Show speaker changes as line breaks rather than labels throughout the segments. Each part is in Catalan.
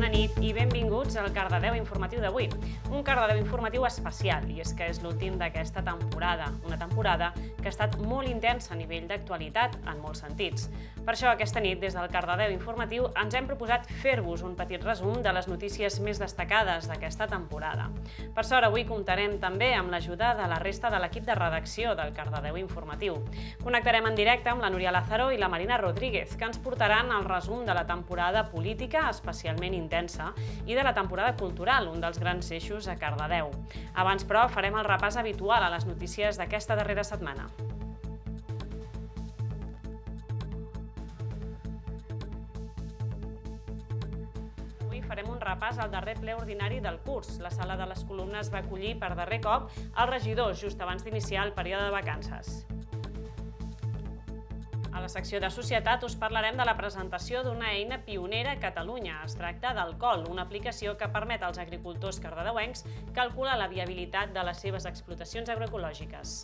bona nit i benvinguts al Cardedeu Informatiu d'avui. Un Cardedeu Informatiu especial, i és que és l'últim d'aquesta temporada, una temporada que ha estat molt intensa a nivell d'actualitat en molts sentits. Per això, aquesta nit, des del Cardedeu Informatiu, ens hem proposat fer-vos un petit resum de les notícies més destacades d'aquesta temporada. Per sort, avui comptarem també amb l'ajuda de la resta de l'equip de redacció del Cardedeu Informatiu. Connectarem en directe amb la Núria Lázaro i la Marina Rodríguez, que ens portaran el resum de la temporada política especialment intensa intensa, i de la temporada cultural, un dels grans eixos a Cardedeu. Abans, però, farem el repàs habitual a les notícies d'aquesta darrera setmana. farem un repàs al darrer ple ordinari del curs. La sala de les columnes va acollir per darrer cop els regidors just abans d'iniciar el període de vacances. A la secció de Societat us parlarem de la presentació d'una eina pionera a Catalunya. Es tracta del COL, una aplicació que permet als agricultors cardedeuencs calcular la viabilitat de les seves explotacions agroecològiques.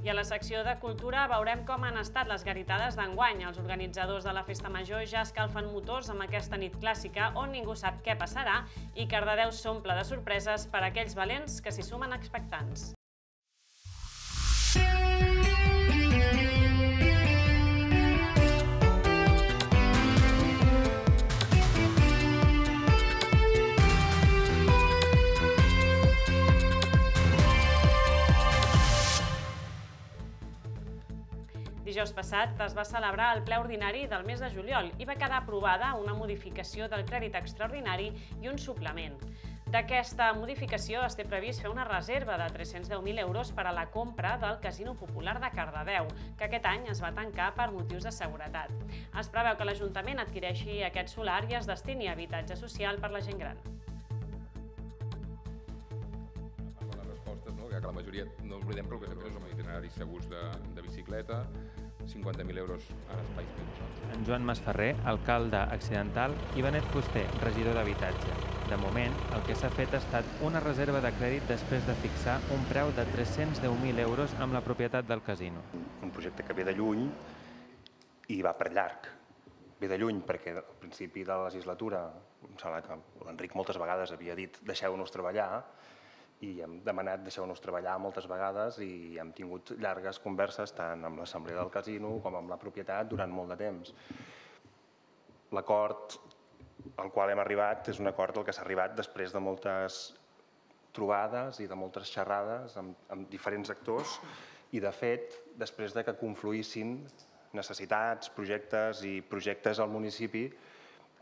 I a la secció de Cultura veurem com han estat les garitades d'enguany. Els organitzadors de la Festa Major ja escalfen motors amb aquesta nit clàssica on ningú sap què passarà i Cardedeu s'omple de sorpreses per a aquells valents que s'hi sumen expectants. Dijous passat es va celebrar el ple ordinari del mes de juliol i va quedar aprovada una modificació del crèdit extraordinari i un suplement. D'aquesta modificació es té previst fer una reserva de 310.000 euros per a la compra del Casino Popular de Cardedeu, que aquest any es va tancar per motius de seguretat. Es preveu que l'Ajuntament adquireixi aquest solar i es destini a habitatge social per la gent gran.
no? que la majoria no oblidem que el que fem és un itinerari segurs de, de bicicleta, 50.000 euros a espais vells.
En Joan Masferrer, alcalde accidental, i Benet Fuster, regidor d'habitatge. De moment, el que s'ha fet ha estat una reserva de crèdit després de fixar un preu de 310.000 euros amb la propietat del casino.
Un projecte que ve de lluny i va per llarg. Ve de lluny perquè al principi de la legislatura, em sembla que l'Enric moltes vegades havia dit deixeu-nos treballar, i hem demanat deixeu-nos treballar moltes vegades i hem tingut llargues converses tant amb l'assemblea del casino com amb la propietat durant molt de temps. L'acord al qual hem arribat és un acord al que s'ha arribat després de moltes trobades i de moltes xerrades amb, amb diferents actors i, de fet, després de que confluïssin necessitats, projectes i projectes al municipi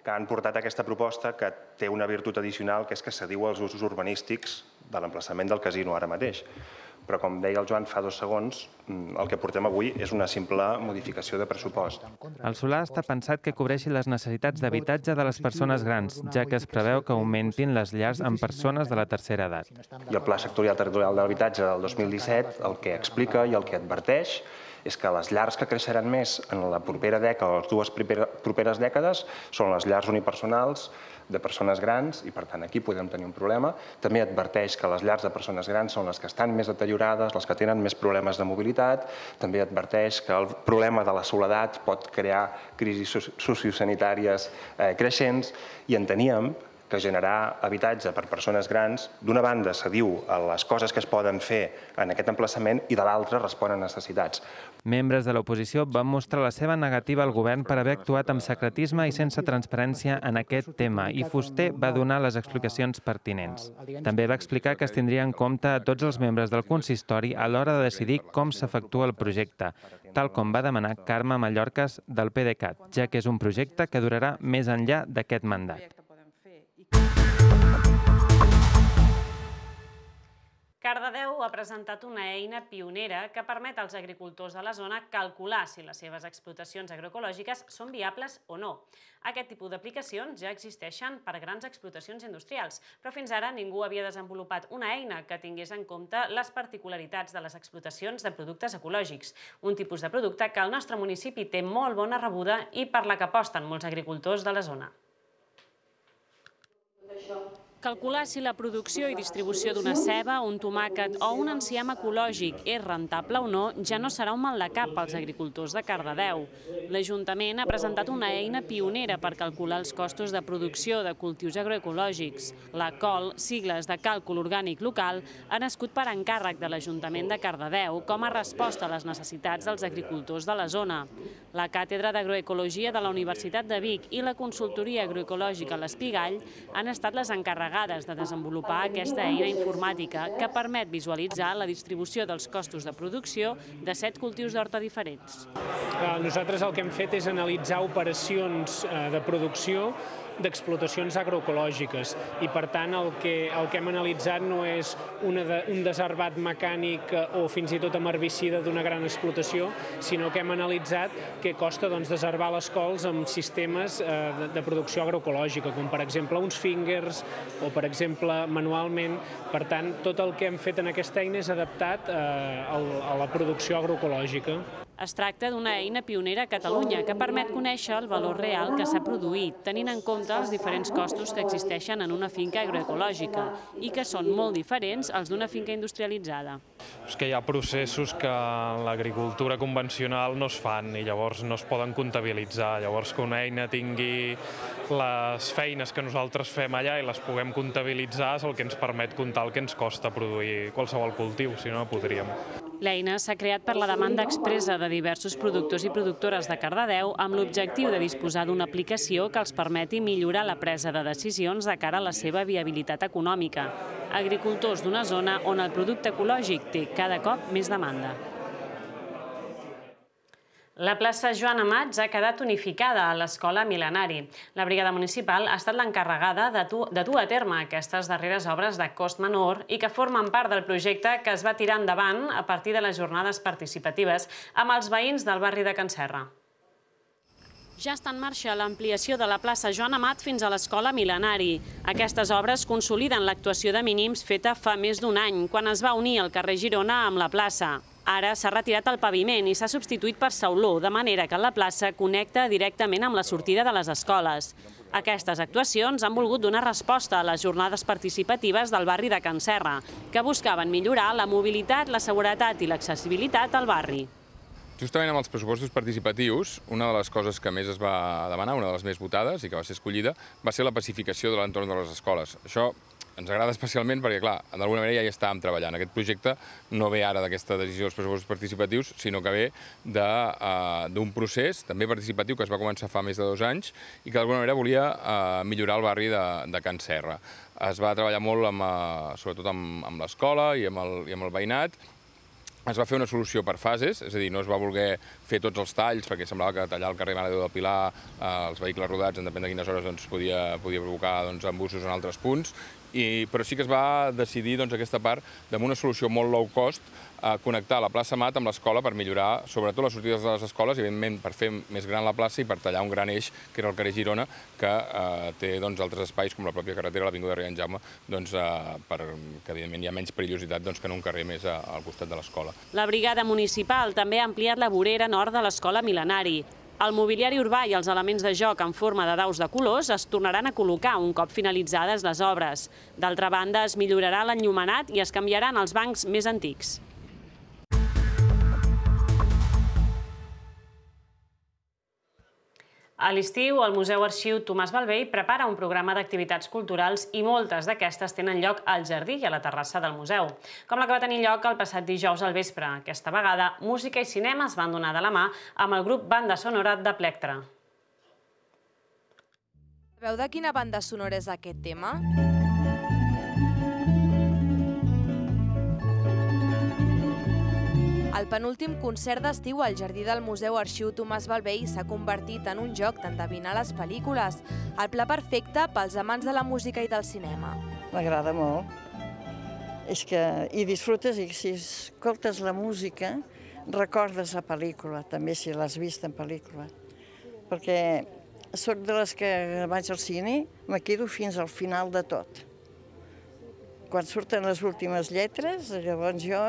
que han portat aquesta proposta que té una virtut addicional, que és que s'adiu als usos urbanístics de l'emplaçament del casino ara mateix. Però, com deia el Joan fa dos segons, mm, el que portem avui és una simple modificació de pressupost.
El solar està pensat que cobreixi les necessitats d'habitatge de les persones grans, ja que es preveu que augmentin les llars amb persones de la tercera edat.
I el Pla Sectorial Territorial de l'Habitatge del 2017 el que explica i el que adverteix és que les llars que creixeran més en la propera dècada o les dues properes dècades són les llars unipersonals de persones grans i, per tant, aquí podem tenir un problema. També adverteix que les llars de persones grans són les que estan més deteriorades, les que tenen més problemes de mobilitat. També adverteix que el problema de la soledat pot crear crisis sociosanitàries eh, creixents i enteníem que generar habitatge per persones grans, d'una banda s'adiu a les coses que es poden fer en aquest emplaçament i de l'altra respon a necessitats. Membres de l'oposició
van mostrar la seva negativa al govern per haver actuat amb secretisme i sense transparència en aquest tema i Fuster va donar les explicacions pertinents. També va explicar que es tindria en compte a tots els membres del consistori a l'hora de decidir com s'efectua el projecte, tal com va demanar Carme Mallorques del PDeCAT, ja que és un projecte que durarà més enllà d'aquest mandat.
ha presentat una eina pionera que permet als agricultors de la zona calcular si les seves explotacions agroecològiques són viables o no. Aquest tipus d'aplicacions ja existeixen per a grans explotacions industrials, però fins ara ningú havia desenvolupat una eina que tingués en compte les particularitats de les explotacions de productes ecològics, un tipus de producte que al nostre municipi té molt bona rebuda i per la que aposten molts agricultors de la zona. Calcular si la producció i distribució d'una ceba, un tomàquet o un enciam ecològic és rentable o no ja no serà un mal de cap als agricultors de Cardedeu. L'Ajuntament ha presentat una eina pionera per calcular els costos de producció de cultius agroecològics. La COL, sigles de càlcul orgànic local, ha nascut per encàrrec de l'Ajuntament de Cardedeu com a resposta a les necessitats dels agricultors de la zona. La Càtedra d'Agroecologia de la Universitat de Vic i la Consultoria Agroecològica L'Espigall han estat les encarregades encarregades de desenvolupar aquesta eina informàtica que permet visualitzar la distribució dels costos de producció de set cultius d'horta diferents.
Eh, nosaltres el que hem fet és analitzar operacions eh, de producció d'explotacions agroecològiques i per tant el que, el que hem analitzat no és una de, un desarbat mecànic eh, o fins i tot amb herbicida d'una gran explotació, sinó que hem analitzat què costa doncs, desarbar les cols amb sistemes eh, de, de producció agroecològica, com per exemple uns fingers o per exemple manualment. Per tant, tot el que hem fet en aquesta eina és adaptat eh, a la producció agroecològica.
Es tracta d'una eina pionera a Catalunya que permet conèixer el valor real que s'ha produït, tenint en compte els diferents costos que existeixen en una finca agroecològica i que són molt diferents als d'una finca industrialitzada.
És que hi ha processos que en l'agricultura convencional no es fan i llavors no es poden comptabilitzar. Llavors que una eina tingui les feines que nosaltres fem allà i les puguem comptabilitzar és el que ens permet comptar el que ens costa produir qualsevol cultiu, si no, no podríem.
L'eina s'ha creat per la demanda expressa de diversos productors i productores de Cardedeu amb l'objectiu de disposar d'una aplicació que els permeti millorar la presa de decisions de cara a la seva viabilitat econòmica. Agricultors d'una zona on el producte ecològic té cada cop més demanda. La plaça Joan Amats ha quedat unificada a l'escola Milenari. La brigada municipal ha estat l'encarregada de, de dur a terme aquestes darreres obres de cost menor i que formen part del projecte que es va tirar endavant a partir de les jornades participatives amb els veïns del barri de Can Serra. Ja està en marxa l'ampliació de la plaça Joan Amat fins a l'escola Milenari. Aquestes obres consoliden l'actuació de mínims feta fa més d'un any, quan es va unir el carrer Girona amb la plaça. Ara s'ha retirat el paviment i s'ha substituït per sauló, de manera que la plaça connecta directament amb la sortida de les escoles. Aquestes actuacions han volgut donar resposta a les jornades participatives del barri de Can Serra, que buscaven millorar la mobilitat, la seguretat i l'accessibilitat al barri.
Justament amb els pressupostos participatius, una de les coses que més es va demanar, una de les més votades i que va ser escollida, va ser la pacificació de l'entorn de les escoles. Això ens agrada especialment perquè, clar, d'alguna manera ja hi estàvem treballant. Aquest projecte no ve ara d'aquesta decisió dels pressupostos participatius, sinó que ve eh, d'un procés, també participatiu, que es va començar fa més de dos anys i que d'alguna manera volia eh, millorar el barri de, de Can Serra. Es va treballar molt, amb, eh, sobretot amb, amb l'escola i, amb el, i amb el veïnat, es va fer una solució per fases, és a dir, no es va voler fer tots els talls, perquè semblava que tallar el carrer Mare Déu del Pilar, els vehicles rodats, en depèn de quines hores, doncs, podia, podia provocar doncs, embussos en altres punts, i, però sí que es va decidir doncs, aquesta part amb una solució molt low cost a eh, connectar la plaça Mat amb l'escola per millorar sobretot les sortides de les escoles, i evidentment per fer més gran la plaça i per tallar un gran eix que era el carrer Girona, que eh, té doncs, altres espais com la pròpia carretera, l'Avinguda de Rian Jaume, doncs, eh, per, que evidentment hi ha menys perillositat doncs, que en un carrer més al costat de l'escola.
La brigada municipal també ha ampliat la vorera nord de l'escola Milenari. El mobiliari urbà i els elements de joc en forma de daus de colors es tornaran a col·locar un cop finalitzades les obres. D'altra banda, es millorarà l'enllumenat i es canviaran els bancs més antics. A l'estiu, el Museu Arxiu Tomàs Balvei prepara un programa d'activitats culturals i moltes d'aquestes tenen lloc al jardí i a la terrassa del museu, com la que va tenir lloc el passat dijous al vespre. Aquesta vegada, música i cinema es van donar de la mà amb el grup Banda Sonora de Plectra.
Veu de quina banda sonora és aquest tema? El penúltim concert d'estiu al Jardí del Museu Arxiu Tomàs Balvei s'ha convertit en un joc d'endevinar les pel·lícules, el pla perfecte pels amants de la música i del cinema.
M'agrada molt. És que hi disfrutes i si escoltes la música recordes la pel·lícula, també si l'has vist en pel·lícula. Perquè sóc de les que vaig al cine, me quedo fins al final de tot. Quan surten les últimes lletres, llavors jo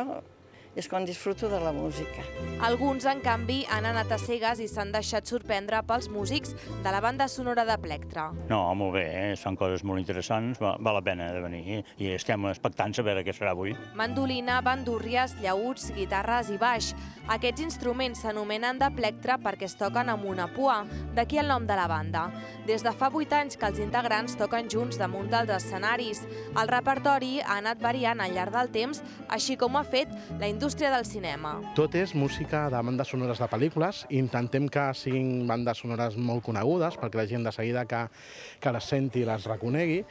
és quan disfruto de la música.
Alguns, en canvi, han anat a cegues i s'han deixat sorprendre pels músics de la banda sonora de Plectra.
No, molt bé, eh? són coses molt interessants, val, val la pena de venir i estem expectants a veure què serà avui.
Mandolina, bandúrries, llauts, guitarres i baix. Aquests instruments s'anomenen de Plectra perquè es toquen amb una pua, d'aquí el nom de la banda. Des de fa 8 anys que els integrants toquen junts damunt dels escenaris. El repertori ha anat variant al llarg del temps, així com ha fet la indústria indústria del cinema.
Tot és música de bandes sonores de pel·lícules. Intentem que siguin bandes sonores molt conegudes perquè la gent de seguida que, que les senti les reconegui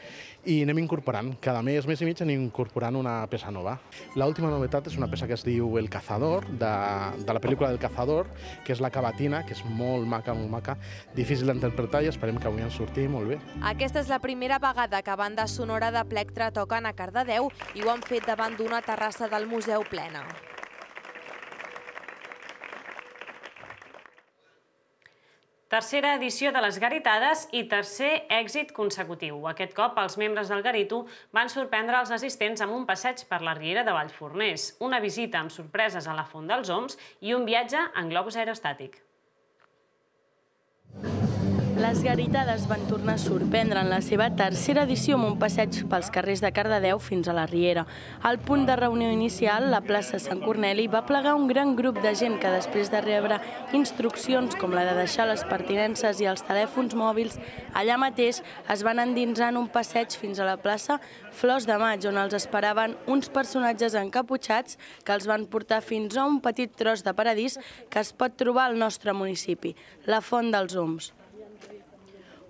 i anem incorporant. Cada mes, mes i mig, anem incorporant una peça nova. L'última novetat és una peça que es diu El cazador, de, de la pel·lícula del cazador, que és la cavatina, que és molt maca, molt maca, difícil d'interpretar i esperem que avui ens surti molt bé.
Aquesta és la primera vegada que banda sonora de plectre toquen a Cardedeu i ho han fet davant d'una terrassa del Museu Plena.
Tercera edició de les Garitades i tercer èxit consecutiu. Aquest cop, els membres del Garitu van sorprendre els assistents amb un passeig per la Riera de Vallfornès, una visita amb sorpreses a la Font dels Oms i un viatge en globus aerostàtic.
Les garitades van tornar a sorprendre en la seva tercera edició amb un passeig pels carrers de Cardedeu fins a la Riera. Al punt de reunió inicial, la plaça Sant Corneli va plegar un gran grup de gent que després de rebre instruccions com la de deixar les pertinences i els telèfons mòbils, allà mateix es van endinsar en un passeig fins a la plaça Flors de Maig, on els esperaven uns personatges encaputxats que els van portar fins a un petit tros de paradís que es pot trobar al nostre municipi, la Font dels Oms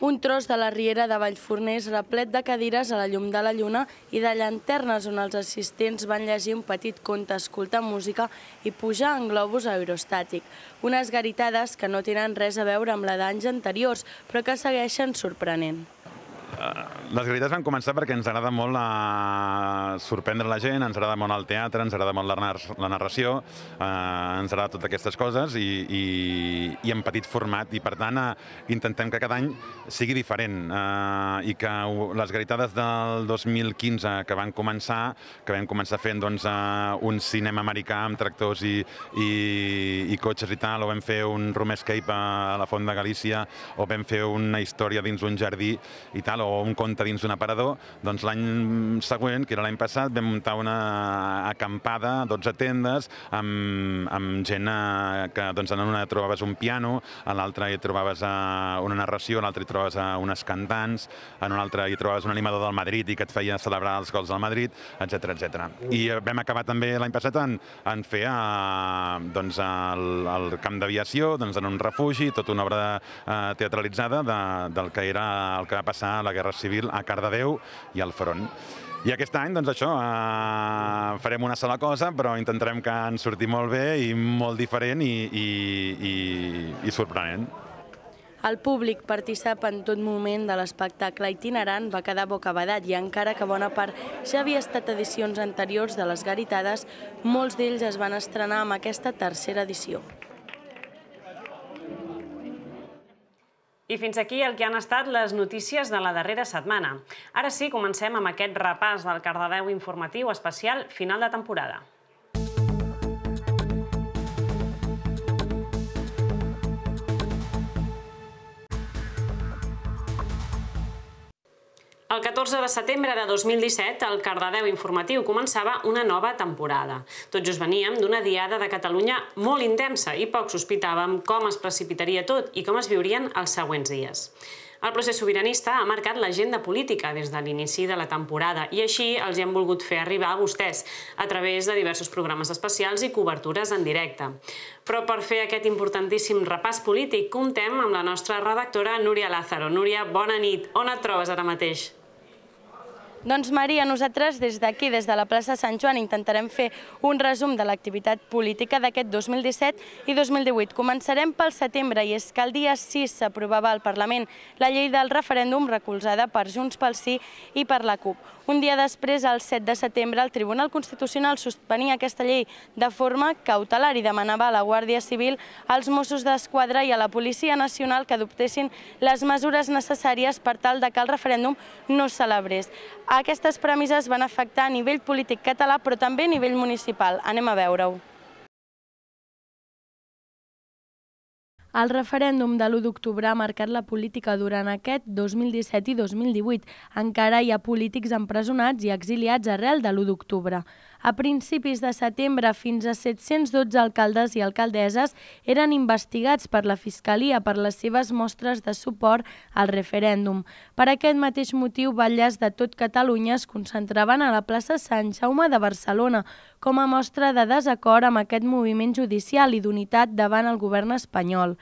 un tros de la riera de Vallfornés replet de cadires a la llum de la lluna i de llanternes on els assistents van llegir un petit conte, escoltant música i pujar en globus aerostàtic. Unes garitades que no tenen res a veure amb la d'anys anteriors, però que segueixen sorprenent.
Eh, les gravitats van començar perquè ens agrada molt a eh, sorprendre la gent, ens agrada molt el teatre, ens agrada molt la, nar la narració, eh, ens agrada totes aquestes coses i, i, i en petit format. I per tant, eh, intentem que cada any sigui diferent eh, i que les gravitades del 2015 que van començar, que vam començar fent doncs, eh, un cinema americà amb tractors i, i, i cotxes i tal, o vam fer un room escape a la Font de Galícia, o vam fer una història dins un jardí i tal, o o un conte dins d'un aparador, doncs l'any següent, que era l'any passat, vam muntar una acampada, 12 tendes, amb, amb gent eh, que doncs, en una trobaves un piano, en l'altra hi trobaves eh, una narració, en l'altra hi trobaves eh, unes cantants, en una altra hi trobaves un animador del Madrid i que et feia celebrar els gols del Madrid, etc etc. I vam acabar també l'any passat en, en fer a, doncs, el, el camp d'aviació, doncs, en un refugi, tota una obra teatralitzada de, del que era el que va passar a la Guerra Civil a Cardedeu i al front. I aquest any, doncs això, eh, farem una sola cosa, però intentarem que ens surti molt bé i molt diferent i, i, i, i sorprenent.
El públic participa en tot moment de l'espectacle itinerant va quedar bocabadat i encara que bona part ja havia estat edicions anteriors de les garitades, molts d'ells es van estrenar amb aquesta tercera edició.
I fins aquí el que han estat les notícies de la darrera setmana. Ara sí, comencem amb aquest repàs del Cardedeu informatiu especial final de temporada. El 14 de setembre de 2017, el Cardedeu Informatiu començava una nova temporada. Tots just veníem d'una diada de Catalunya molt intensa i poc sospitàvem com es precipitaria tot i com es viurien els següents dies. El procés sobiranista ha marcat l'agenda política des de l'inici de la temporada i així els hi hem volgut fer arribar a vostès a través de diversos programes especials i cobertures en directe. Però per fer aquest importantíssim repàs polític comptem amb la nostra redactora Núria Lázaro. Núria, bona nit. On et trobes ara mateix?
Doncs Maria, nosaltres des d'aquí, des de la plaça Sant Joan, intentarem fer un resum de l'activitat política d'aquest 2017 i 2018. Començarem pel setembre i és que el dia 6 s'aprovava al Parlament la llei del referèndum recolzada per Junts pel Sí i per la CUP. Un dia després, el 7 de setembre, el Tribunal Constitucional suspenia aquesta llei de forma cautelar i demanava a la Guàrdia Civil, als Mossos d'Esquadra i a la Policia Nacional que adoptessin les mesures necessàries per tal de que el referèndum no celebrés. Aquestes premisses van afectar a nivell polític català, però també a nivell municipal. Anem a veure-ho. El referèndum de l'1 d'octubre ha marcat la política durant aquest 2017 i 2018. Encara hi ha polítics empresonats i exiliats arrel de l'1 d'octubre. A principis de setembre, fins a 712 alcaldes i alcaldesses eren investigats per la Fiscalia per les seves mostres de suport al referèndum. Per aquest mateix motiu, balles de tot Catalunya es concentraven a la plaça Sant Jaume de Barcelona com a mostra de desacord amb aquest moviment judicial i d'unitat davant el govern espanyol.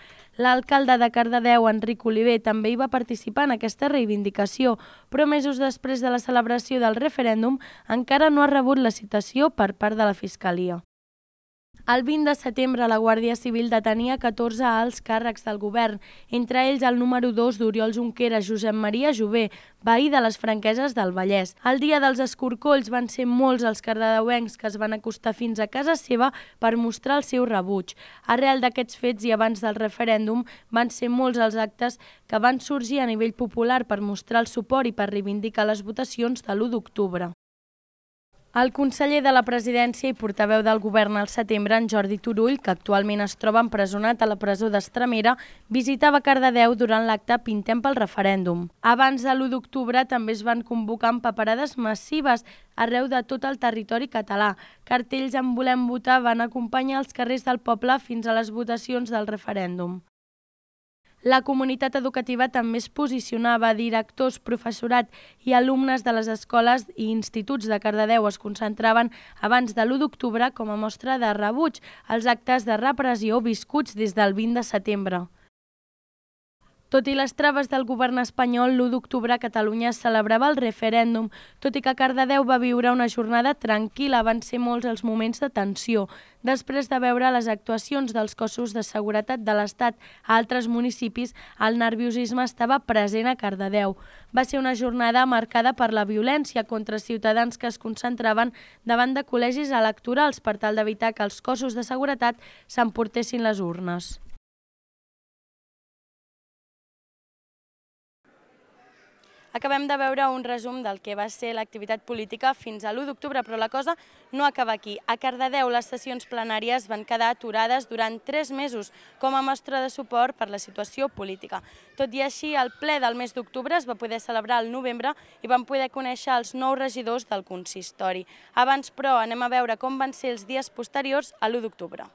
L'alcalde de Cardedeu, Enric Oliver, també hi va participar en aquesta reivindicació, però mesos després de la celebració del referèndum encara no ha rebut la citació per part de la Fiscalia. El 20 de setembre, la Guàrdia Civil detenia 14 alts càrrecs del govern, entre ells el número 2 d'Oriol Junquera, Josep Maria Jové, veí de les franqueses del Vallès. El dia dels escorcolls van ser molts els cardedeuencs que es van acostar fins a casa seva per mostrar el seu rebuig. Arrel d'aquests fets i abans del referèndum van ser molts els actes que van sorgir a nivell popular per mostrar el suport i per reivindicar les votacions de l'1 d'octubre. El conseller de la presidència i portaveu del govern al setembre, en Jordi Turull, que actualment es troba empresonat a la presó d'Estremera, visitava Cardedeu durant l'acte Pintem pel referèndum. Abans de l'1 d'octubre també es van convocar paperades massives arreu de tot el territori català. Cartells amb Volem Votar van acompanyar els carrers del poble fins a les votacions del referèndum. La comunitat educativa també es posicionava, directors, professorat i alumnes de les escoles i instituts de Cardedeu es concentraven abans de l'1 d'octubre com a mostra de rebuig als actes de repressió viscuts des del 20 de setembre. Tot i les traves del govern espanyol, l'1 d'octubre a Catalunya celebrava el referèndum. Tot i que Cardedeu va viure una jornada tranquil·la, van ser molts els moments de tensió. Després de veure les actuacions dels cossos de seguretat de l'Estat a altres municipis, el nerviosisme estava present a Cardedeu. Va ser una jornada marcada per la violència contra ciutadans que es concentraven davant de col·legis electorals per tal d'evitar que els cossos de seguretat s'emportessin les urnes. Acabem de veure un resum del que va ser l'activitat política fins a l'1 d'octubre, però la cosa no acaba aquí. A Cardedeu, les sessions plenàries van quedar aturades durant tres mesos com a mostra de suport per la situació política. Tot i així, el ple del mes d'octubre es va poder celebrar al novembre i van poder conèixer els nous regidors del consistori. Abans, però, anem a veure com van ser els dies posteriors a l'1 d'octubre.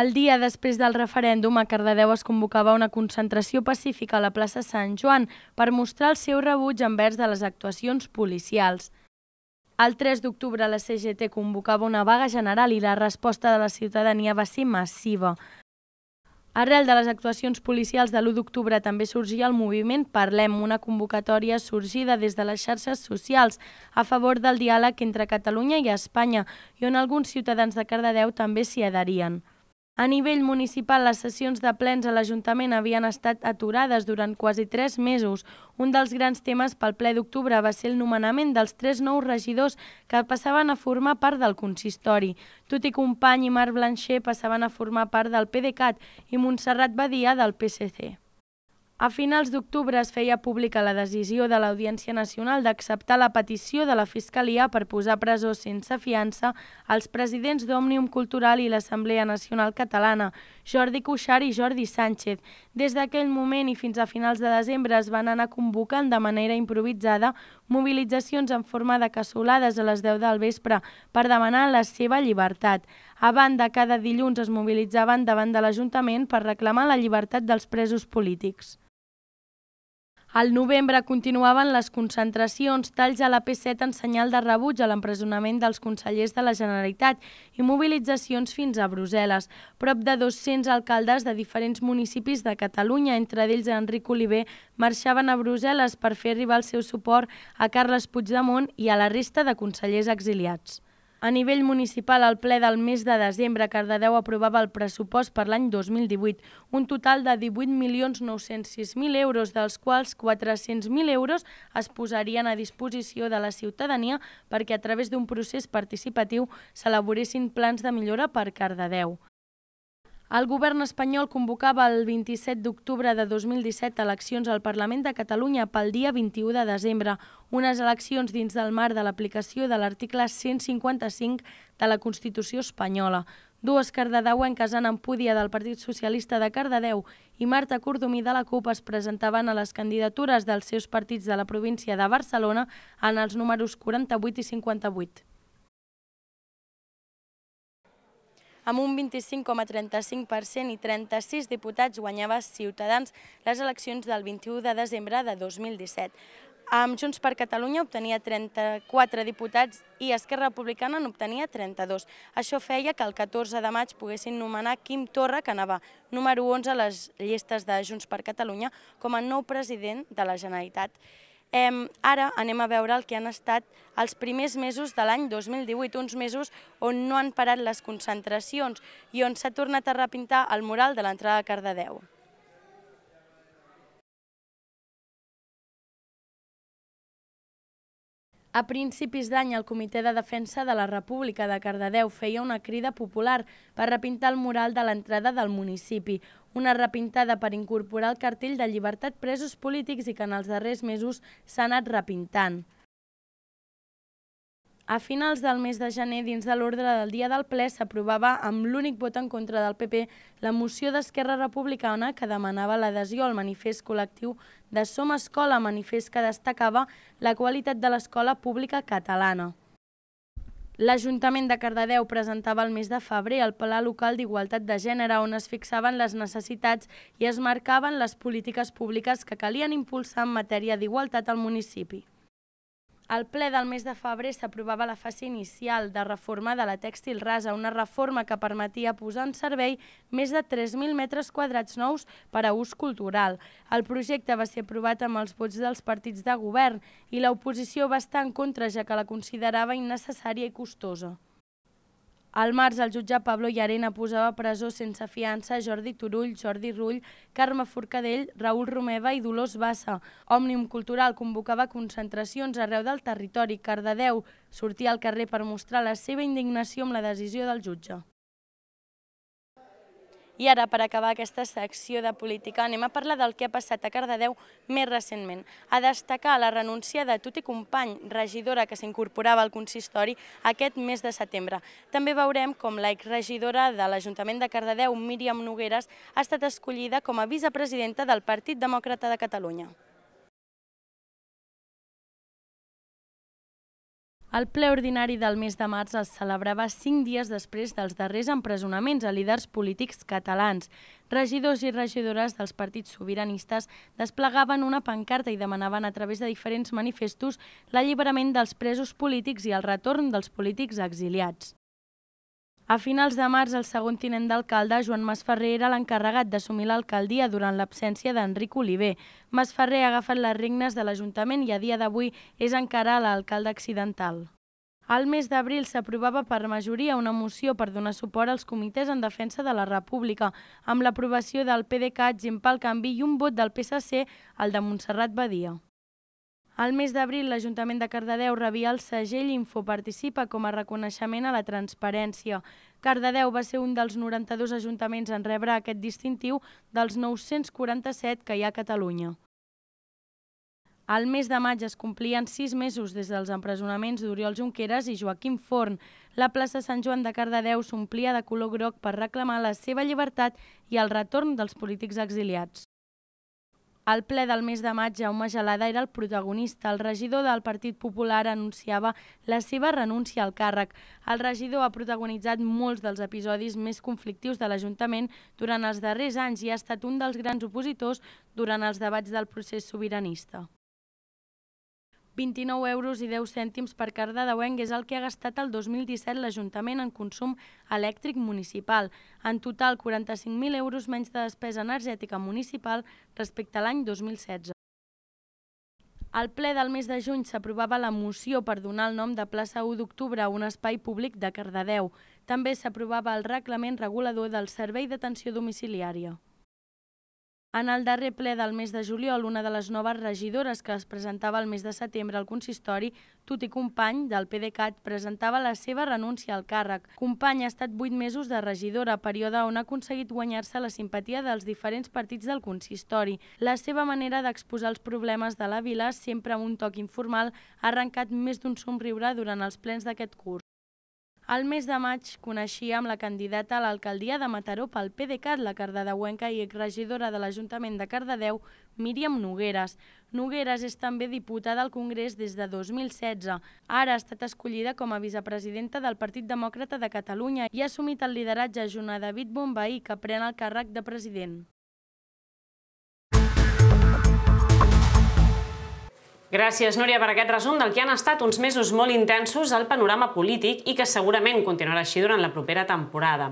El dia després del referèndum, a Cardedeu es convocava una concentració pacífica a la plaça Sant Joan per mostrar el seu rebuig envers de les actuacions policials. El 3 d'octubre la CGT convocava una vaga general i la resposta de la ciutadania va ser massiva. Arrel de les actuacions policials de l'1 d'octubre també sorgia el moviment Parlem, una convocatòria sorgida des de les xarxes socials a favor del diàleg entre Catalunya i Espanya i on alguns ciutadans de Cardedeu també s'hi adherien. A nivell municipal, les sessions de plens a l'Ajuntament havien estat aturades durant quasi tres mesos. Un dels grans temes pel ple d'octubre va ser el nomenament dels tres nous regidors que passaven a formar part del consistori. Tot i Company i Marc Blanchet passaven a formar part del PDeCAT i Montserrat Badia del PSC. A finals d'octubre es feia pública la decisió de l'Audiència Nacional d'acceptar la petició de la Fiscalia per posar presó sense fiança als presidents d'Òmnium Cultural i l'Assemblea Nacional Catalana, Jordi Cuixart i Jordi Sánchez. Des d'aquell moment i fins a finals de desembre es van anar convocant de manera improvisada mobilitzacions en forma de cassolades a les 10 del vespre per demanar la seva llibertat. A banda, cada dilluns es mobilitzaven davant de l'Ajuntament per reclamar la llibertat dels presos polítics. Al novembre continuaven les concentracions, talls a la P7 en senyal de rebuig a l'empresonament dels consellers de la Generalitat i mobilitzacions fins a Brussel·les. Prop de 200 alcaldes de diferents municipis de Catalunya, entre ells Enric Oliver, marxaven a Brussel·les per fer arribar el seu suport a Carles Puigdemont i a la resta de consellers exiliats. A nivell municipal, el ple del mes de desembre, Cardedeu aprovava el pressupost per l'any 2018, un total de 18.906.000 euros, dels quals 400.000 euros es posarien a disposició de la ciutadania perquè a través d'un procés participatiu s'elaboressin plans de millora per Cardedeu. El govern espanyol convocava el 27 d'octubre de 2017 eleccions al Parlament de Catalunya pel dia 21 de desembre, unes eleccions dins del marc de l'aplicació de l'article 155 de la Constitució espanyola. Dues cardedeuenques, Anna Empúdia del Partit Socialista de Cardedeu i Marta Cordomí de la CUP es presentaven a les candidatures dels seus partits de la província de Barcelona en els números 48 i 58. Amb un 25,35% i 36 diputats guanyava Ciutadans les eleccions del 21 de desembre de 2017. Amb Junts per Catalunya obtenia 34 diputats i Esquerra Republicana n'obtenia 32. Això feia que el 14 de maig poguessin nomenar Quim Torra, que anava número 11 a les llistes de Junts per Catalunya, com a nou president de la Generalitat. Em, ara anem a veure el que han estat els primers mesos de l'any 2018, uns mesos on no han parat les concentracions i on s'ha tornat a repintar el mural de l'entrada de Cardedeu. A principis d'any, el Comitè de Defensa de la República de Cardedeu feia una crida popular per repintar el mural de l'entrada del municipi, una repintada per incorporar el cartell de llibertat presos polítics i que en els darrers mesos s'ha anat repintant. A finals del mes de gener, dins de l'ordre del dia del ple, s'aprovava amb l'únic vot en contra del PP la moció d'Esquerra Republicana que demanava l'adhesió al manifest col·lectiu de Som Escola, manifest que destacava la qualitat de l'escola pública catalana. L'Ajuntament de Cardedeu presentava el mes de febrer el Pla Local d'Igualtat de Gènere on es fixaven les necessitats i es marcaven les polítiques públiques que calien impulsar en matèria d'igualtat al municipi. Al ple del mes de febrer s'aprovava la fase inicial de reforma de la tèxtil rasa, una reforma que permetia posar en servei més de 3.000 metres quadrats nous per a ús cultural. El projecte va ser aprovat amb els vots dels partits de govern i l'oposició va estar en contra, ja que la considerava innecessària i costosa. Al març, el jutge Pablo Llarena posava a presó sense fiança Jordi Turull, Jordi Rull, Carme Forcadell, Raül Romeva i Dolors Bassa. Òmnium Cultural convocava concentracions arreu del territori. Cardedeu sortia al carrer per mostrar la seva indignació amb la decisió del jutge. I ara, per acabar aquesta secció de política, anem a parlar del que ha passat a Cardedeu més recentment. A destacar la renúncia de Tuti Company, regidora que s'incorporava al consistori aquest mes de setembre. També veurem com la exregidora de l'Ajuntament de Cardedeu, Míriam Nogueres, ha estat escollida com a vicepresidenta del Partit Demòcrata de Catalunya. El ple ordinari del mes de març es celebrava cinc dies després dels darrers empresonaments a líders polítics catalans. Regidors i regidores dels partits sobiranistes desplegaven una pancarta i demanaven a través de diferents manifestos l'alliberament dels presos polítics i el retorn dels polítics exiliats. A finals de març, el segon tinent d'alcalde, Joan Masferrer, era l'encarregat d'assumir l'alcaldia durant l'absència d'Enric Oliver. Masferrer ha agafat les regnes de l'Ajuntament i a dia d'avui és encara l'alcalde accidental. Al mes d'abril s'aprovava per majoria una moció per donar suport als comitès en defensa de la República, amb l'aprovació del PDeCAT, Gimpal Canvi i un vot del PSC, el de Montserrat Badia. Al mes d'abril, l'Ajuntament de Cardedeu rebia el segell Infoparticipa com a reconeixement a la transparència. Cardedeu va ser un dels 92 ajuntaments en rebre aquest distintiu dels 947 que hi ha a Catalunya. Al mes de maig es complien sis mesos des dels empresonaments d'Oriol Junqueras i Joaquim Forn. La plaça Sant Joan de Cardedeu s'omplia de color groc per reclamar la seva llibertat i el retorn dels polítics exiliats. Al ple del mes de maig, Jaume Gelada era el protagonista. El regidor del Partit Popular anunciava la seva renúncia al càrrec. El regidor ha protagonitzat molts dels episodis més conflictius de l'Ajuntament durant els darrers anys i ha estat un dels grans opositors durant els debats del procés sobiranista. 29 euros i 10 cèntims per cardedeuenc és el que ha gastat el 2017 l'Ajuntament en consum elèctric municipal. En total, 45.000 euros menys de despesa energètica municipal respecte a l'any 2016. Al ple del mes de juny s'aprovava la moció per donar el nom de plaça 1 d'octubre a un espai públic de Cardedeu. També s'aprovava el reglament regulador del Servei d'Atenció Domiciliària. En el darrer ple del mes de juliol, una de les noves regidores que es presentava el mes de setembre al consistori, Tuti Company, del PDeCAT, presentava la seva renúncia al càrrec. Company ha estat vuit mesos de regidora, període on ha aconseguit guanyar-se la simpatia dels diferents partits del consistori. La seva manera d'exposar els problemes de la vila, sempre amb un toc informal, ha arrencat més d'un somriure durant els plens d'aquest curs. Al mes de maig coneixíem la candidata a l'alcaldia de Mataró pel PDeCAT, la cardedeuenca i exregidora de l'Ajuntament de Cardedeu, Míriam Nogueres. Nogueres és també diputada al Congrés des de 2016. Ara ha estat escollida com a vicepresidenta del Partit Demòcrata de Catalunya i ha assumit el lideratge a David Bombaí, que pren el càrrec de president.
Gràcies, Núria, per aquest resum del que han estat uns mesos molt intensos al panorama polític i que segurament continuarà així durant la propera temporada.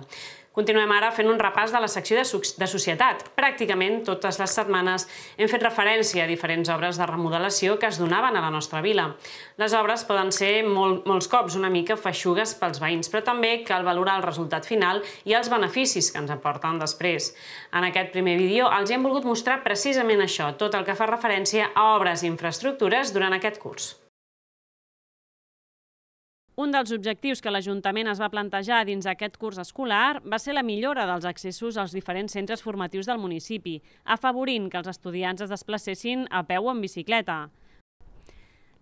Continuem ara fent un repàs de la secció de, de Societat. Pràcticament totes les setmanes hem fet referència a diferents obres de remodelació que es donaven a la nostra vila. Les obres poden ser molt, molts cops una mica feixugues pels veïns, però també cal valorar el resultat final i els beneficis que ens aporten després. En aquest primer vídeo els hem volgut mostrar precisament això, tot el que fa referència a obres i infraestructures durant aquest curs. Un dels objectius que l'Ajuntament es va plantejar dins aquest curs escolar va ser la millora dels accessos als diferents centres formatius del municipi, afavorint que els estudiants es desplacessin a peu o en bicicleta.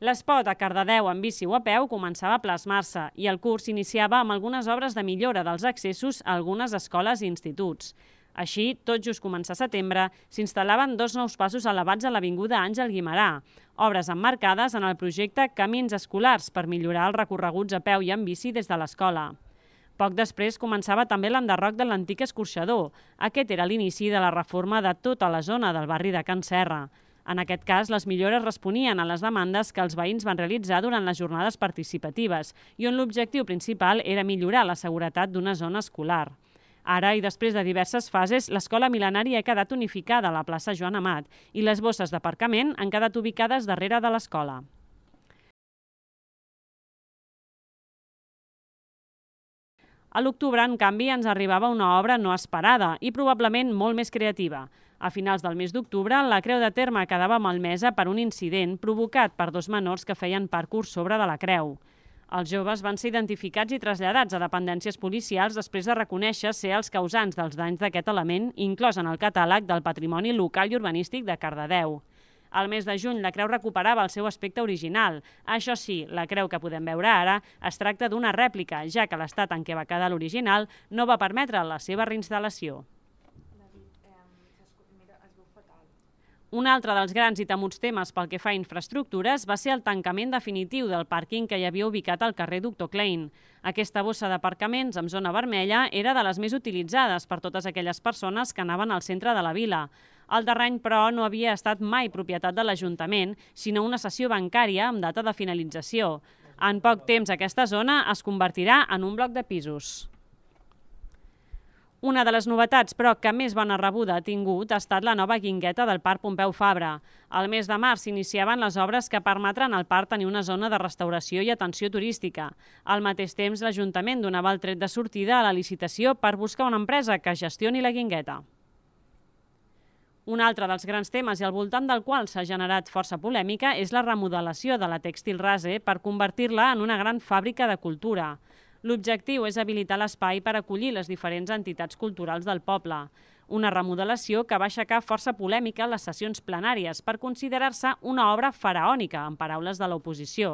L'espot a Cardedeu en bici o a peu començava a plasmar-se i el curs iniciava amb algunes obres de millora dels accessos a algunes escoles i instituts. Així, tot just començar setembre, s'instal·laven dos nous passos elevats a l'Avinguda Àngel Guimarà, obres emmarcades en el projecte Camins Escolars per millorar els recorreguts a peu i en bici des de l'escola. Poc després començava també l'enderroc de l'antic escorxador. Aquest era l'inici de la reforma de tota la zona del barri de Can Serra. En aquest cas, les millores responien a les demandes que els veïns van realitzar durant les jornades participatives i on l'objectiu principal era millorar la seguretat d'una zona escolar. Ara i després de diverses fases, l'escola mil·lenària ha quedat unificada a la plaça Joan Amat i les bosses d'aparcament han quedat ubicades darrere de l'escola. A l'octubre, en canvi, ens arribava una obra no esperada i probablement molt més creativa. A finals del mes d'octubre, la Creu de Terme quedava malmesa per un incident provocat per dos menors que feien parkour sobre de la creu. Els joves van ser identificats i traslladats a dependències policials després de reconèixer ser els causants dels danys d'aquest element, inclòs en el catàleg del patrimoni local i urbanístic de Cardedeu. Al mes de juny, la creu recuperava el seu aspecte original. Això sí, la creu que podem veure ara es tracta d'una rèplica, ja que l'estat en què va quedar l'original no va permetre la seva reinstal·lació. Un altre dels grans i temuts temes pel que fa a infraestructures va ser el tancament definitiu del pàrquing que hi havia ubicat al carrer Doctor Klein. Aquesta bossa d'aparcaments amb zona vermella era de les més utilitzades per totes aquelles persones que anaven al centre de la vila. El terreny, però, no havia estat mai propietat de l'Ajuntament, sinó una sessió bancària amb data de finalització. En poc temps, aquesta zona es convertirà en un bloc de pisos. Una de les novetats, però, que més bona rebuda ha tingut ha estat la nova guingueta del Parc Pompeu Fabra. Al mes de març s'iniciaven les obres que permetran al parc tenir una zona de restauració i atenció turística. Al mateix temps, l'Ajuntament donava el tret de sortida a la licitació per buscar una empresa que gestioni la guingueta. Un altre dels grans temes i al voltant del qual s'ha generat força polèmica és la remodelació de la tèxtil rase per convertir-la en una gran fàbrica de cultura. L'objectiu és habilitar l'espai per acollir les diferents entitats culturals del poble. Una remodelació que va aixecar força polèmica a les sessions plenàries per considerar-se una obra faraònica, en paraules de l'oposició.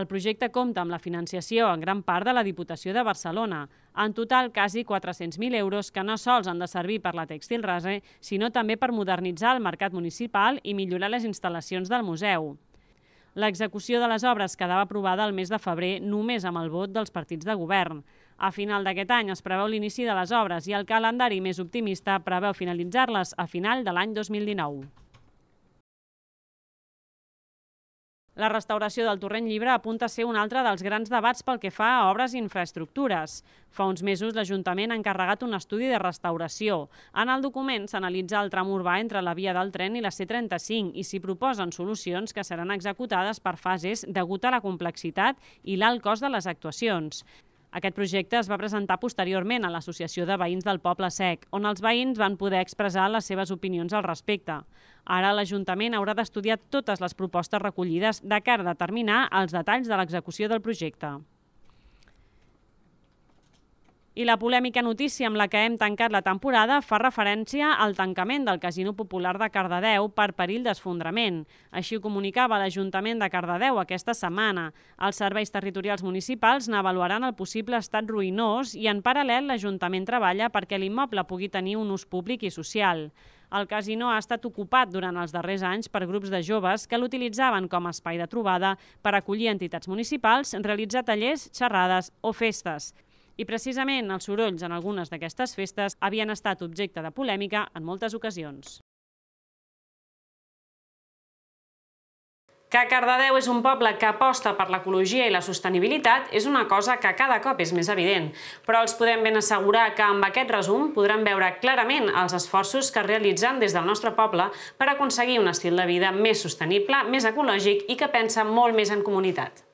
El projecte compta amb la financiació en gran part de la Diputació de Barcelona, en total quasi 400.000 euros que no sols han de servir per la tèxtil rase, sinó també per modernitzar el mercat municipal i millorar les instal·lacions del museu. L'execució de les obres quedava aprovada el mes de febrer només amb el vot dels partits de govern. A final d'aquest any es preveu l'inici de les obres i el calendari més optimista preveu finalitzar-les a final de l'any 2019. La restauració del torrent llibre apunta a ser un altre dels grans debats pel que fa a obres i infraestructures. Fa uns mesos l'Ajuntament ha encarregat un estudi de restauració. En el document s'analitza el tram urbà entre la via del tren i la C35 i s'hi proposen solucions que seran executades per fases degut a la complexitat i l'alt cost de les actuacions. Aquest projecte es va presentar posteriorment a l'Associació de Veïns del Poble Sec, on els veïns van poder expressar les seves opinions al respecte. Ara l'Ajuntament haurà d'estudiar totes les propostes recollides de cara a determinar els detalls de l'execució del projecte. I la polèmica notícia amb la que hem tancat la temporada fa referència al tancament del Casino Popular de Cardedeu per perill d'esfondrament. Així ho comunicava l'Ajuntament de Cardedeu aquesta setmana. Els serveis territorials municipals n'avaluaran el possible estat ruïnós i, en paral·lel, l'Ajuntament treballa perquè l'immoble pugui tenir un ús públic i social. El casino ha estat ocupat durant els darrers anys per grups de joves que l'utilitzaven com a espai de trobada per acollir entitats municipals, realitzar tallers, xerrades o festes. I precisament els sorolls en algunes d'aquestes festes havien estat objecte de polèmica en moltes ocasions. Que Cardedeu és un poble que aposta per l'ecologia i la sostenibilitat és una cosa que cada cop és més evident, però els podem ben assegurar que amb aquest resum podran veure clarament els esforços que es realitzen des del nostre poble per aconseguir un estil de vida més sostenible, més ecològic i que pensa molt més en comunitat.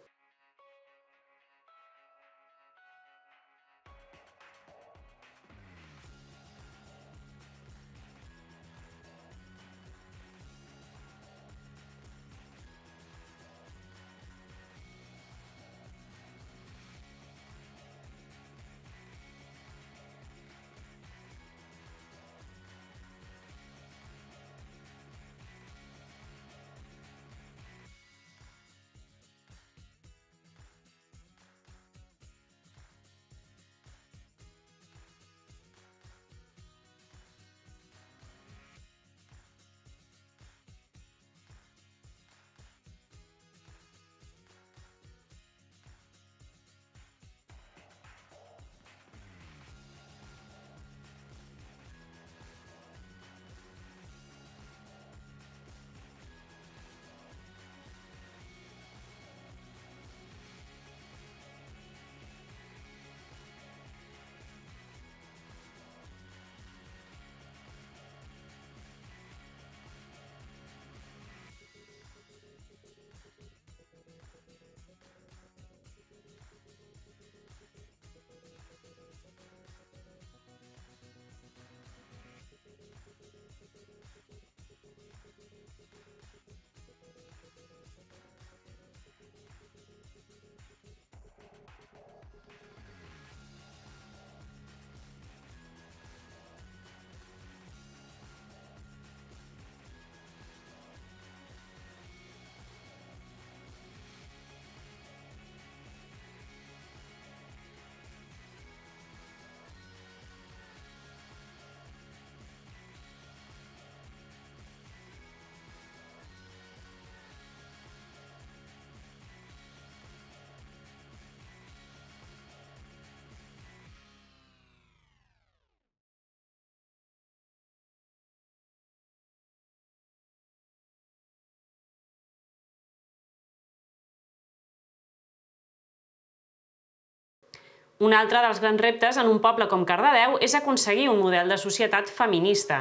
Un altre dels grans reptes en un poble com Cardedeu és aconseguir un model
de societat feminista.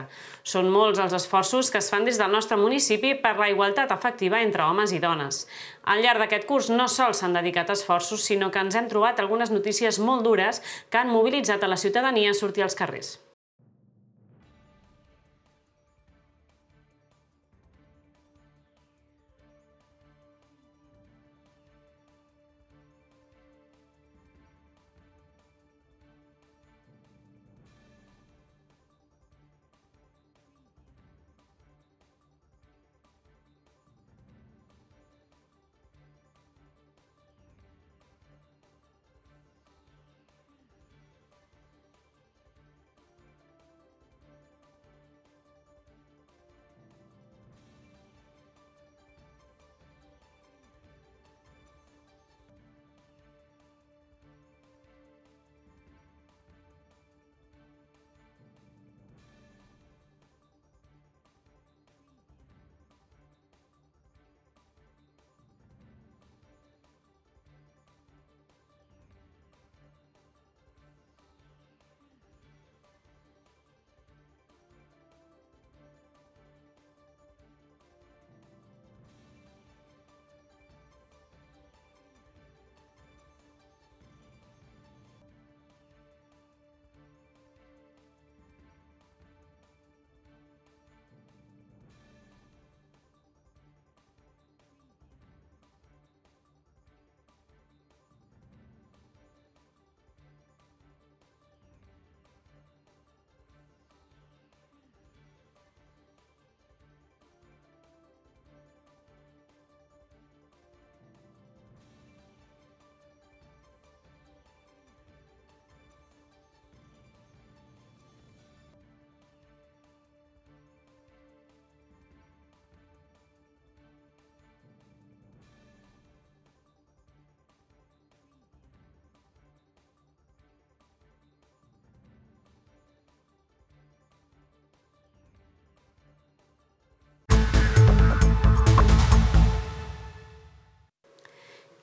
Són molts els esforços que es fan des del nostre municipi per la igualtat efectiva entre homes i dones. Al llarg d'aquest curs no sols s'han dedicat esforços, sinó que ens hem trobat algunes notícies molt dures que han mobilitzat a la ciutadania a sortir als carrers.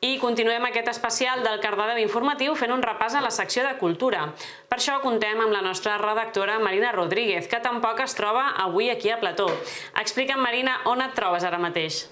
I continuem aquest especial del Cardedeu Informatiu fent un repàs a la secció de Cultura. Per això contem amb la nostra redactora Marina Rodríguez, que tampoc es troba avui aquí a Plató. Explica'm, Marina, on et trobes ara mateix?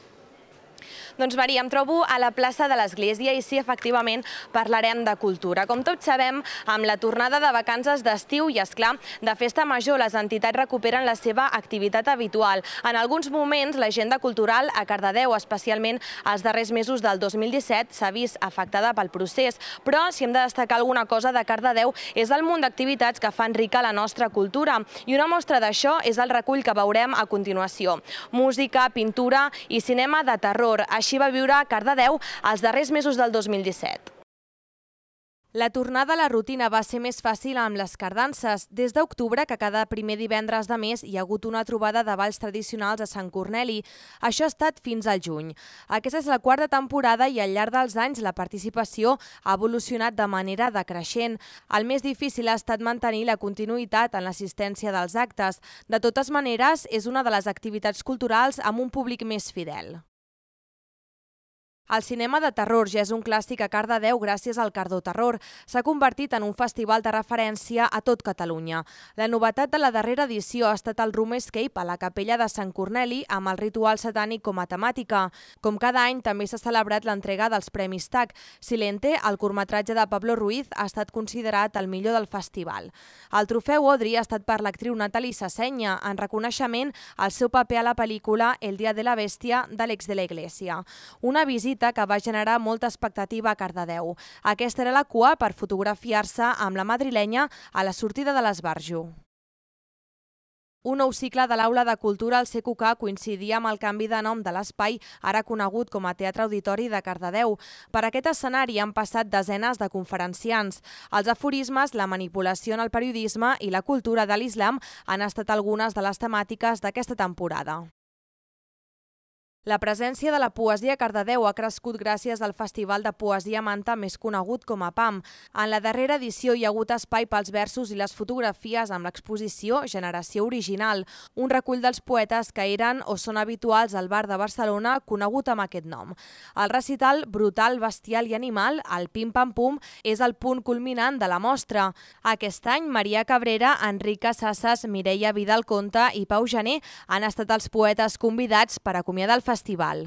Doncs Maria, em trobo a la plaça de l'Església i sí, efectivament, parlarem de cultura. Com tots sabem, amb la tornada de vacances d'estiu i, esclar, de festa major, les entitats recuperen la seva activitat habitual. En alguns moments, l'agenda cultural a Cardedeu, especialment els darrers mesos del 2017, s'ha vist afectada pel procés. Però, si hem de destacar alguna cosa de Cardedeu, és el munt d'activitats que fan rica la nostra cultura. I una mostra d'això és el recull que veurem a continuació. Música, pintura i cinema de terror. Així així va viure a Cardedeu els darrers mesos del 2017. La tornada a la rutina va ser més fàcil amb les cardances. Des d'octubre, que cada primer divendres de mes hi ha hagut una trobada de balls tradicionals a Sant Corneli. Això ha estat fins al juny. Aquesta és la quarta temporada i al llarg dels anys la participació ha evolucionat de manera decreixent. El més difícil ha estat mantenir la continuïtat en l'assistència dels actes. De totes maneres, és una de les activitats culturals amb un públic més fidel. El cinema de terror ja és un clàssic a Cardedeu gràcies al Cardó Terror. S'ha convertit en un festival de referència a tot Catalunya. La novetat de la darrera edició ha estat el Room Escape a la capella de Sant Corneli amb el ritual satànic com a temàtica. Com cada any, també s'ha celebrat l'entrega dels Premis TAC. Silente, el curtmetratge de Pablo Ruiz, ha estat considerat el millor del festival. El trofeu Odri ha estat per l'actriu Nathalie Sassenya en reconeixement al seu paper a la pel·lícula El dia de la bèstia d'Àlex de la Iglesia. Una visita visita que va generar molta expectativa a Cardedeu. Aquesta era la cua per fotografiar-se amb la madrilenya a la sortida de l'esbarjo. Un nou cicle de l'Aula de Cultura al CQK coincidia amb el canvi de nom de l'espai, ara conegut com a Teatre Auditori de Cardedeu. Per aquest escenari han passat desenes de conferenciants. Els aforismes, la manipulació en el periodisme i la cultura de l'islam han estat algunes de les temàtiques d'aquesta temporada. La presència de la poesia a Cardedeu ha crescut gràcies al Festival de Poesia Manta més conegut com a PAM. En la darrera edició hi ha hagut espai pels versos i les fotografies amb l'exposició Generació Original, un recull dels poetes que eren o són habituals al bar de Barcelona conegut amb aquest nom. El recital Brutal, Bestial i Animal, el Pim Pam Pum, és el punt culminant de la mostra. Aquest any, Maria Cabrera, Enrica Sassas, Mireia Vidal Conta i Pau Gené han estat els poetes convidats per acomiadar el festival festival.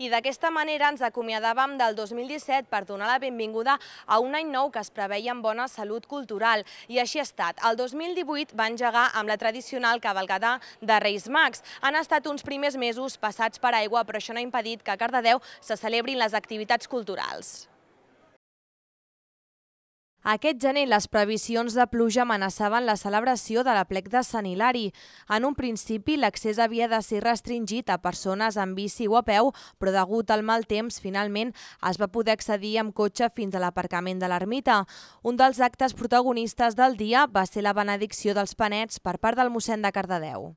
I d'aquesta manera ens acomiadàvem del 2017 per donar la benvinguda a un any nou que es preveia amb bona salut cultural. I així ha estat. El 2018 va engegar amb la tradicional cavalgada de Reis Mags. Han estat uns primers mesos passats per aigua, però això no ha impedit que a Cardedeu se celebrin les activitats culturals. Aquest gener les previsions de pluja amenaçaven la celebració de la plec de Sant Hilari. En un principi, l'accés havia de ser restringit a persones amb bici o a peu, però degut al mal temps, finalment es va poder accedir amb cotxe fins a l'aparcament de l'ermita. Un dels actes protagonistes del dia va ser la benedicció dels panets per part del mossèn de Cardedeu.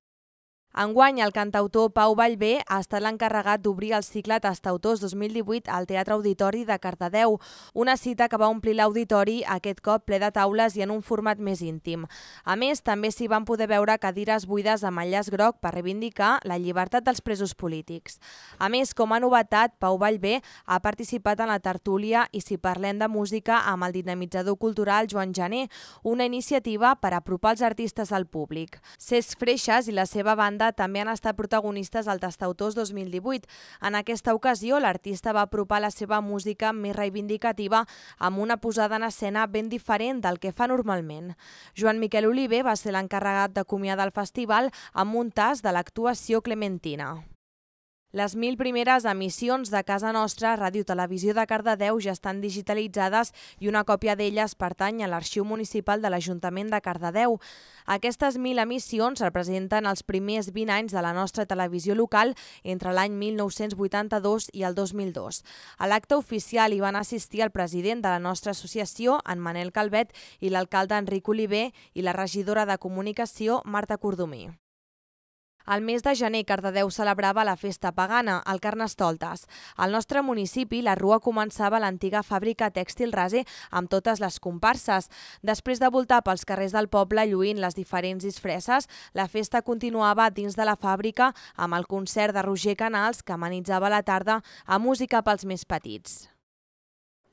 Enguany, el cantautor Pau Vallvé ha estat l'encarregat d'obrir el cicle Tastautors 2018 al Teatre Auditori de Cardedeu, una cita que va omplir l'auditori aquest cop ple de taules i en un format més íntim. A més, també s'hi van poder veure cadires buides amb llaç groc per reivindicar la llibertat dels presos polítics. A més, com a novetat, Pau Vallvé ha participat en la tertúlia i si parlem de música amb el dinamitzador cultural Joan Janer, una iniciativa per apropar els artistes al públic. Cesc Freixas i la seva banda banda, també han estat protagonistes al Tastautors 2018. En aquesta ocasió, l'artista va apropar la seva música més reivindicativa amb una posada en escena ben diferent del que fa normalment. Joan Miquel Oliver va ser l'encarregat d'acomiadar el festival amb un tas de l'actuació clementina. Les mil primeres emissions de Casa Nostra, Ràdio Televisió de Cardedeu, ja estan digitalitzades i una còpia d'elles pertany a l'Arxiu Municipal de l'Ajuntament de Cardedeu. Aquestes mil emissions representen els primers 20 anys de la nostra televisió local entre l'any 1982 i el 2002. A l'acte oficial hi van assistir el president de la nostra associació, en Manel Calvet, i l'alcalde Enric Oliver i la regidora de Comunicació, Marta Cordomí. Al mes de gener, Cardedeu celebrava la festa pagana, el Carnestoltes. Al nostre municipi, la rua començava l'antiga fàbrica tèxtil rase amb totes les comparses. Després de voltar pels carrers del poble lluint les diferents disfresses, la festa continuava dins de la fàbrica amb el concert de Roger Canals, que amenitzava la tarda a música pels més petits.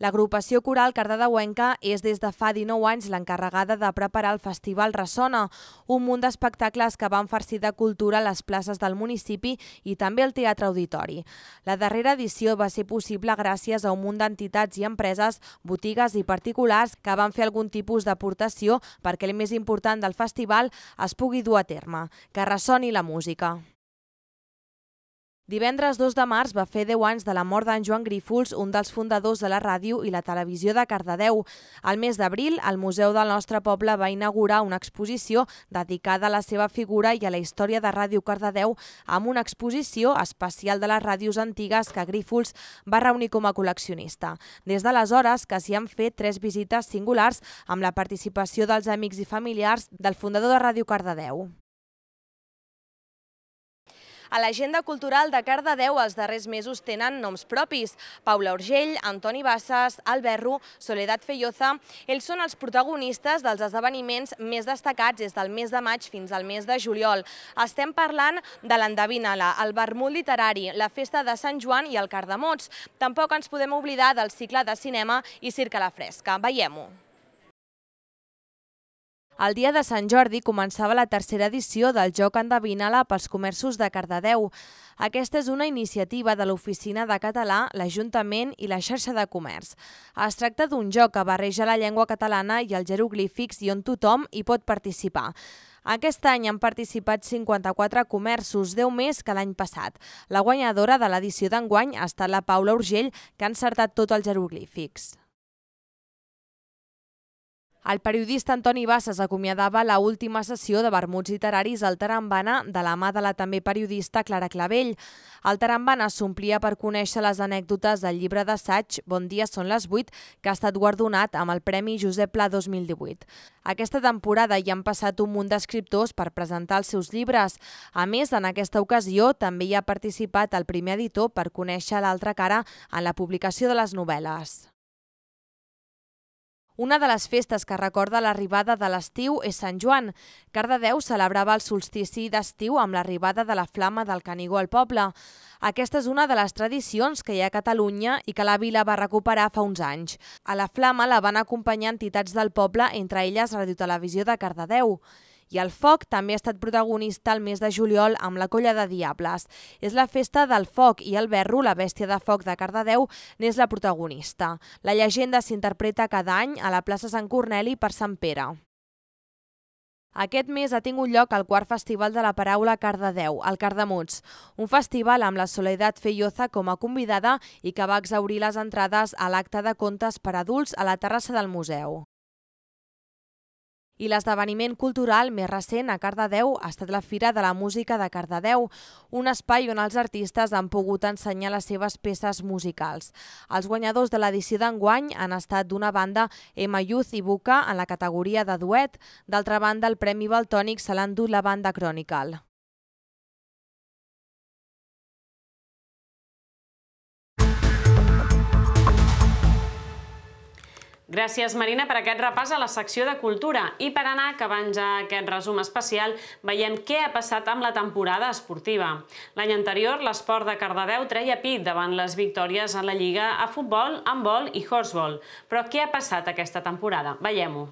L'agrupació coral Huenca és des de fa 19 anys l'encarregada de preparar el Festival Ressona, un munt d'espectacles que van farcir de cultura les places del municipi i també el Teatre Auditori. La darrera edició va ser possible gràcies a un munt d'entitats i empreses, botigues i particulars que van fer algun tipus d'aportació perquè el més important del festival es pugui dur a terme, que ressoni la música. Divendres 2 de març va fer 10 anys de la mort d'en Joan Grífols, un dels fundadors de la ràdio i la televisió de Cardedeu. Al mes d'abril, el Museu del nostre poble va inaugurar una exposició dedicada a la seva figura i a la història de Ràdio Cardedeu amb una exposició especial de les ràdios antigues que Grífols va reunir com a col·leccionista. Des d'aleshores que s'hi han fet tres visites singulars amb la participació dels amics i familiars del fundador de Ràdio Cardedeu. A l'agenda cultural de Cardedeu els darrers mesos tenen noms propis. Paula Urgell, Antoni Bassas, Alberro, Soledat Feyoza... Ells són els protagonistes dels esdeveniments més destacats des del mes de maig fins al mes de juliol. Estem parlant de l'Endevinala, el vermut literari, la festa de Sant Joan i el Cardamots. Tampoc ens podem oblidar del cicle de cinema i Circa la Fresca. Veiem-ho. El dia de Sant Jordi començava la tercera edició del Joc endevinala pels comerços de Cardedeu. Aquesta és una iniciativa de l'Oficina de Català, l'Ajuntament i la xarxa de comerç. Es tracta d'un joc que barreja la llengua catalana i els jeroglífics i on tothom hi pot participar. Aquest any han participat 54 comerços, 10 més que l'any passat. La guanyadora de l'edició d'enguany ha estat la Paula Urgell, que ha encertat tots els jeroglífics. El periodista Antoni Bassas acomiadava la última sessió de vermuts literaris al Tarambana de la mà de la també periodista Clara Clavell. El Tarambana s'omplia per conèixer les anècdotes del llibre d'assaig Bon dia són les 8, que ha estat guardonat amb el Premi Josep Pla 2018. Aquesta temporada hi han passat un munt d'escriptors per presentar els seus llibres. A més, en aquesta ocasió també hi ha participat el primer editor per conèixer l'altra cara en la publicació de les novel·les. Una de les festes que recorda l'arribada de l'estiu és Sant Joan. Cardedeu celebrava el solstici d'estiu amb l'arribada de la flama del Canigó al poble. Aquesta és una de les tradicions que hi ha a Catalunya i que la vila va recuperar fa uns anys. A la flama la van acompanyar entitats del poble, entre elles Radiotelevisió de Cardedeu. I el foc també ha estat protagonista el mes de juliol amb la Colla de Diables. És la festa del foc i el berro, la bèstia de foc de Cardedeu, n'és la protagonista. La llegenda s'interpreta cada any a la plaça Sant Corneli per Sant Pere. Aquest mes ha tingut lloc el quart festival de la paraula Cardedeu, el Cardamuts, un festival amb la Soledat Feioza com a convidada i que va exaurir les entrades a l'acte de contes per adults a la terrassa del museu. I l'esdeveniment cultural més recent a Cardedeu ha estat la Fira de la Música de Cardedeu, un espai on els artistes han pogut ensenyar les seves peces musicals. Els guanyadors de l'edició d'enguany han estat d'una banda Emma Youth i Buca en la categoria de duet, d'altra banda el Premi Baltònic se l'ha endut la banda Chronicle.
Gràcies, Marina, per aquest repàs a la secció de Cultura. I per anar acabant ja aquest resum especial, veiem què ha passat amb la temporada esportiva. L'any anterior, l'esport de Cardedeu treia pit davant les victòries a la Lliga a futbol, handbol i horsbol. Però què ha passat aquesta temporada? Veiem-ho.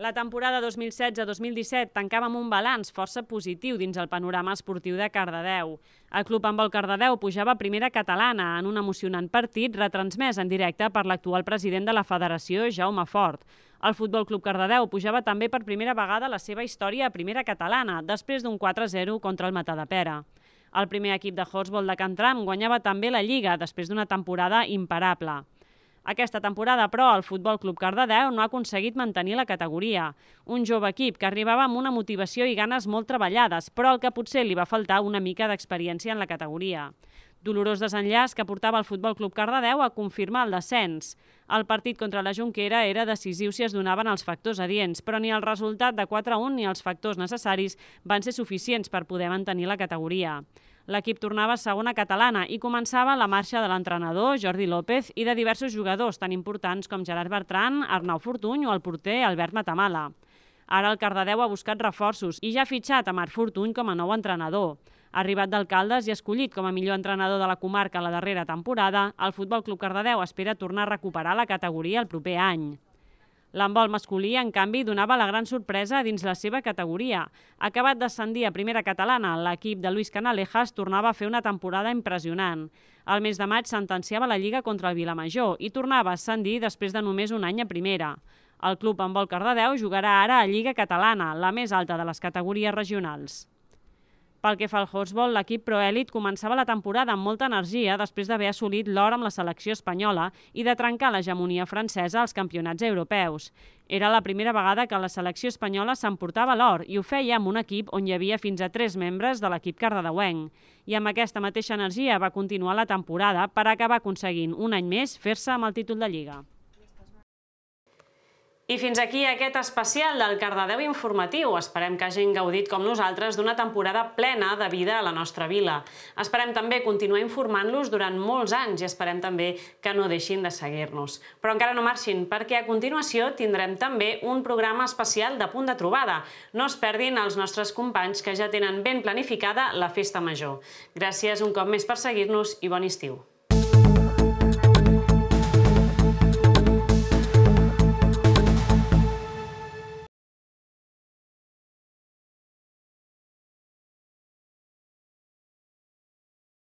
La temporada 2016-2017 tancava amb un balanç força positiu dins el panorama esportiu de Cardedeu. El club amb el Cardedeu pujava a primera catalana en un emocionant partit retransmès en directe per l'actual president de la federació, Jaume Fort. El Futbol Club Cardedeu pujava també per primera vegada la seva història a primera catalana, després d'un 4-0 contra el de Pera. El primer equip de Horsbol de Cantram guanyava també la Lliga després d'una temporada imparable. Aquesta temporada, però, el Futbol Club Cardedeu no ha aconseguit mantenir la categoria. Un jove equip que arribava amb una motivació i ganes molt treballades, però el que potser li va faltar una mica d'experiència en la categoria. Dolorós desenllaç que portava el Futbol Club Cardedeu a confirmar el descens. El partit contra la Junquera era decisiu si es donaven els factors adients, però ni el resultat de 4-1 ni els factors necessaris van ser suficients per poder mantenir la categoria. L'equip tornava a segona catalana i començava la marxa de l'entrenador Jordi López i de diversos jugadors tan importants com Gerard Bertran, Arnau Fortuny o el porter Albert Matamala. Ara el Cardedeu ha buscat reforços i ja ha fitxat a Marc Fortuny com a nou entrenador. Ha arribat d'alcaldes i escollit com a millor entrenador de la comarca la darrera temporada, el Futbol Club Cardedeu espera tornar a recuperar la categoria el proper any. L'handbol masculí, en canvi, donava la gran sorpresa dins la seva categoria. Acabat d'ascendir a primera catalana, l'equip de Luis Canalejas tornava a fer una temporada impressionant. El mes de maig sentenciava la Lliga contra el Vilamajor i tornava a ascendir després de només un any a primera. El club amb vol Cardedeu jugarà ara a Lliga Catalana, la més alta de les categories regionals. Pel que fa al horsball, l'equip proèlit començava la temporada amb molta energia després d'haver assolit l'or amb la selecció espanyola i de trencar l'hegemonia francesa als campionats europeus. Era la primera vegada que la selecció espanyola s'emportava l'or i ho feia amb un equip on hi havia fins a tres membres de l'equip cardedeuenc. I amb aquesta mateixa energia va continuar la temporada per acabar aconseguint un any més fer-se amb el títol de Lliga. I fins aquí aquest especial del Cardedeu Informatiu. Esperem que hagin gaudit com nosaltres d'una temporada plena de vida a la nostra vila. Esperem també continuar informant-los durant molts anys i esperem també que no deixin de seguir-nos. Però encara no marxin, perquè a continuació tindrem també un programa especial de punt de trobada. No es perdin els nostres companys que ja tenen ben planificada la Festa Major. Gràcies un cop més per seguir-nos i bon estiu.